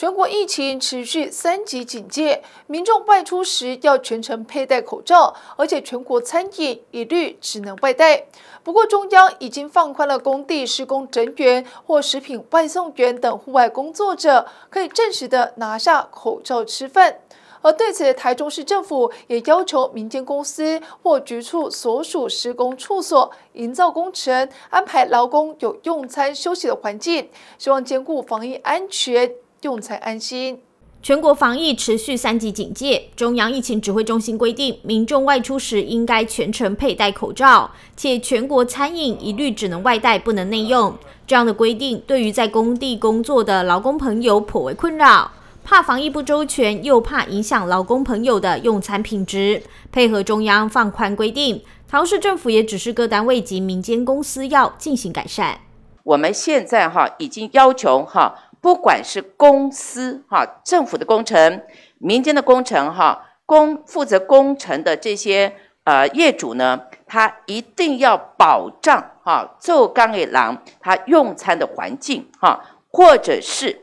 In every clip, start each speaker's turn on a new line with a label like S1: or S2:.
S1: 全国疫情持续三级警戒，民众外出时要全程佩戴口罩，而且全国餐饮一律只能外带。不过，中央已经放宽了工地施工人员或食品外送员等户外工作者可以暂时的拿下口罩吃饭。而对此，台中市政府也要求民间公司或局处所属施工处所、营造工程安排劳工有用餐休息的环境，希望兼顾防疫安全。用才安心。全国防疫
S2: 持续三级警
S1: 戒，中央疫情指挥中心规
S2: 定，民众外出时应该全程佩戴口罩，且全国餐饮一律只能外带，不能内用。这样的规定对于在工地工作的劳工朋友颇为困扰，怕防疫不周全，又怕影响劳工朋友的用餐品质。配合中央放宽规定，桃市政府也只是各单位及民间公司
S3: 要进行改善。我们现在哈已经要求哈。不管是公司哈、政府的工程、民间的工程哈、工负责工程的这些呃业主呢，他一定要保障哈，做钢给狼他用餐的环境哈，或者是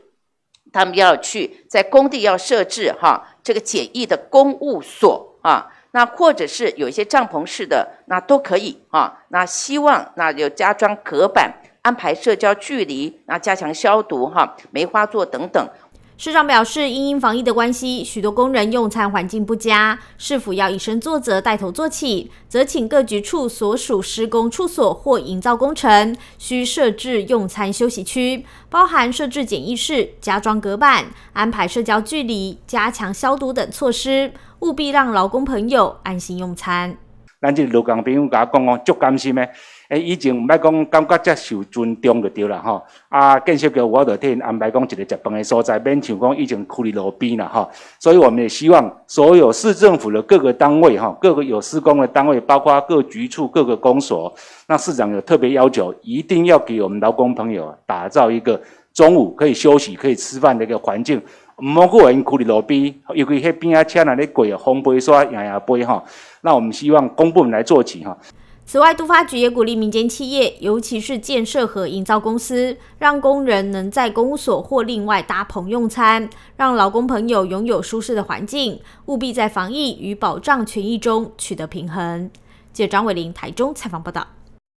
S3: 他们要去在工地要设置哈这个简易的公务所啊，那或者是有一些帐篷式的那都可以啊，那希望那就加装隔板。安排社交距离，那加强消毒哈，梅花座等等。
S2: 市长表示，因因防疫的关系，许多工人用餐环境不佳，市府要以身作则，带头做起？则请各局处所属施工处所或营造工程，需设置用餐休息区，包含设置简易室、加装隔板、安排社交距离、加强消毒等措施，务必让劳工朋友安心用餐。
S4: 咱这劳江朋友甲我讲讲，足甘心的，诶，以前毋爱讲，感觉遮受尊重就对了哈。啊，建设局我着替人安排讲一个接饭的所在，免厂讲以前苦力路边了哈。所以我们也希望所有市政府的各个单位哈，各个有施工的单位，包括各局处、各个公所，那市长有特别要求，一定要给我们劳工朋友打造一个。中午可以休息、可以吃饭的一个环境，某个人苦力路边，尤其迄边啊车那里过，风白刷牙牙杯哈，那我们希望公部门来做起哈。
S2: 此外，都发局也鼓励民间企业，尤其是建设和营造公司，让工人能在公务所或另外搭棚用餐，让劳工朋友拥有舒适的环境，务必在防疫与保障权益中取得平衡。者张伟林，台中采访报道。